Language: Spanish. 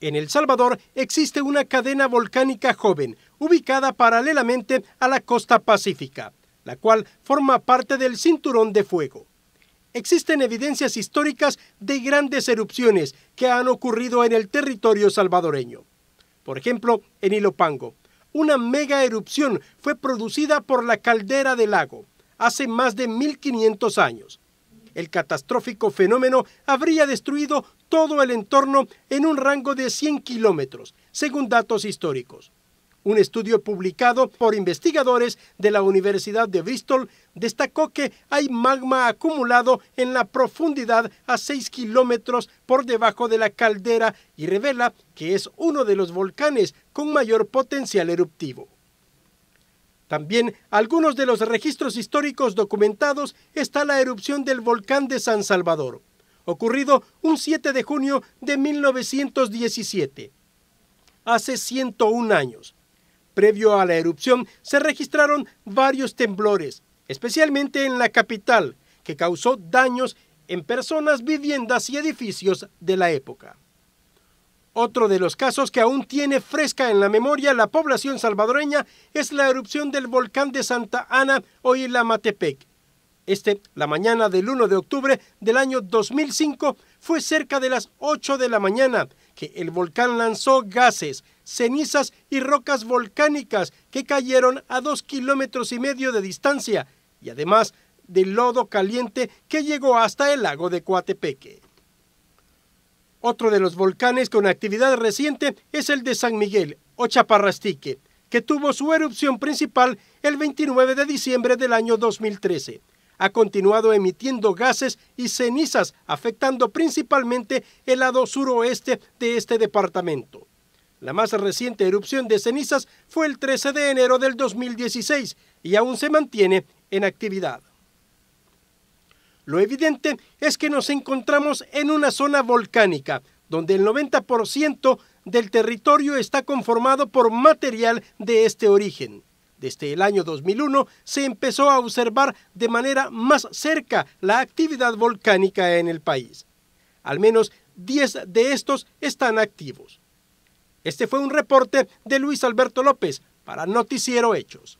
En El Salvador existe una cadena volcánica joven, ubicada paralelamente a la costa pacífica, la cual forma parte del Cinturón de Fuego. Existen evidencias históricas de grandes erupciones que han ocurrido en el territorio salvadoreño. Por ejemplo, en Ilopango, una mega erupción fue producida por la caldera del lago hace más de 1500 años el catastrófico fenómeno habría destruido todo el entorno en un rango de 100 kilómetros, según datos históricos. Un estudio publicado por investigadores de la Universidad de Bristol destacó que hay magma acumulado en la profundidad a 6 kilómetros por debajo de la caldera y revela que es uno de los volcanes con mayor potencial eruptivo. También algunos de los registros históricos documentados está la erupción del volcán de San Salvador, ocurrido un 7 de junio de 1917, hace 101 años. Previo a la erupción se registraron varios temblores, especialmente en la capital, que causó daños en personas, viviendas y edificios de la época. Otro de los casos que aún tiene fresca en la memoria la población salvadoreña es la erupción del volcán de Santa Ana o Ilamatepec. Este, la mañana del 1 de octubre del año 2005, fue cerca de las 8 de la mañana que el volcán lanzó gases, cenizas y rocas volcánicas que cayeron a dos kilómetros y medio de distancia y además del lodo caliente que llegó hasta el lago de Coatepeque. Otro de los volcanes con actividad reciente es el de San Miguel o Chaparrastique, que tuvo su erupción principal el 29 de diciembre del año 2013. Ha continuado emitiendo gases y cenizas, afectando principalmente el lado suroeste de este departamento. La más reciente erupción de cenizas fue el 13 de enero del 2016 y aún se mantiene en actividad. Lo evidente es que nos encontramos en una zona volcánica, donde el 90% del territorio está conformado por material de este origen. Desde el año 2001 se empezó a observar de manera más cerca la actividad volcánica en el país. Al menos 10 de estos están activos. Este fue un reporte de Luis Alberto López para Noticiero Hechos.